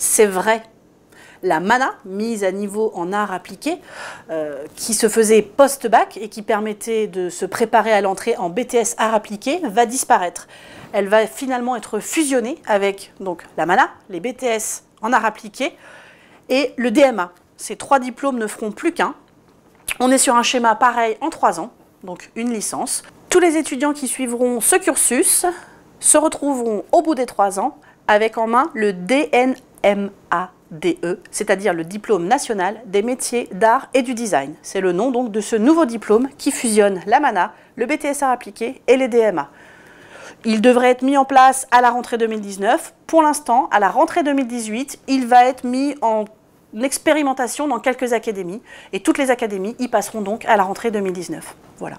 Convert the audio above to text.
c'est vrai. La MANA, mise à niveau en art appliqué, euh, qui se faisait post-bac et qui permettait de se préparer à l'entrée en BTS art appliqué, va disparaître. Elle va finalement être fusionnée avec donc, la MANA, les BTS en art appliqué et le DMA. Ces trois diplômes ne feront plus qu'un. On est sur un schéma pareil en trois ans, donc une licence. Tous les étudiants qui suivront ce cursus se retrouveront au bout des trois ans avec en main le DNA MADe, c'est-à-dire le diplôme national des métiers d'art et du design. C'est le nom donc de ce nouveau diplôme qui fusionne la MANA, le BTSR appliqué et les DMA. Il devrait être mis en place à la rentrée 2019. Pour l'instant, à la rentrée 2018, il va être mis en expérimentation dans quelques académies et toutes les académies y passeront donc à la rentrée 2019. Voilà.